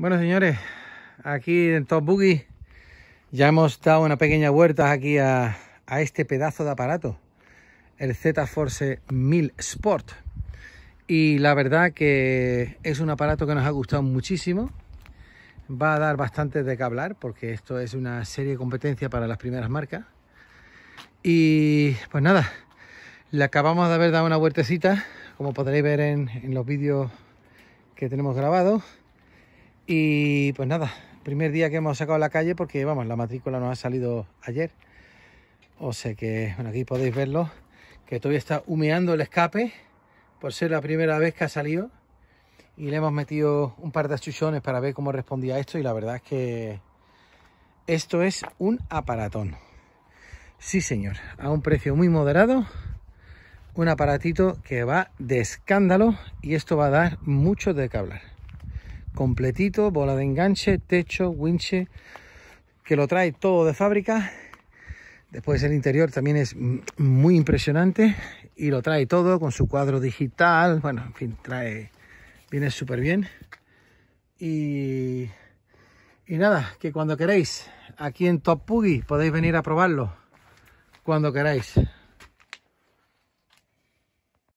Bueno, señores, aquí en Top Boogie ya hemos dado una pequeña vuelta aquí a, este pedazo de aparato, el Z-Force 1000 Sport. Y la verdad que es un aparato que nos ha gustado muchísimo. Va a dar bastante de que hablar porque esto es una serie de competencia para las primeras marcas. Y pues nada, le acabamos de haber dado una vueltecita, como podréis ver en, en los vídeos que tenemos grabados. Y pues nada, primer día que hemos sacado a la calle porque, vamos, la matrícula nos ha salido ayer. O sea que, bueno, aquí podéis verlo, que todavía está humeando el escape por ser la primera vez que ha salido. Y le hemos metido un par de achuchones para ver cómo respondía esto y la verdad es que esto es un aparatón. Sí, señor, a un precio muy moderado. Un aparatito que va de escándalo y esto va a dar mucho de qué hablar completito, bola de enganche, techo, winche, que lo trae todo de fábrica. Después el interior también es muy impresionante y lo trae todo con su cuadro digital. Bueno, en fin, trae, viene súper bien. Y, nada, que cuando queréis, aquí en Top Puggy podéis venir a probarlo. Cuando queráis.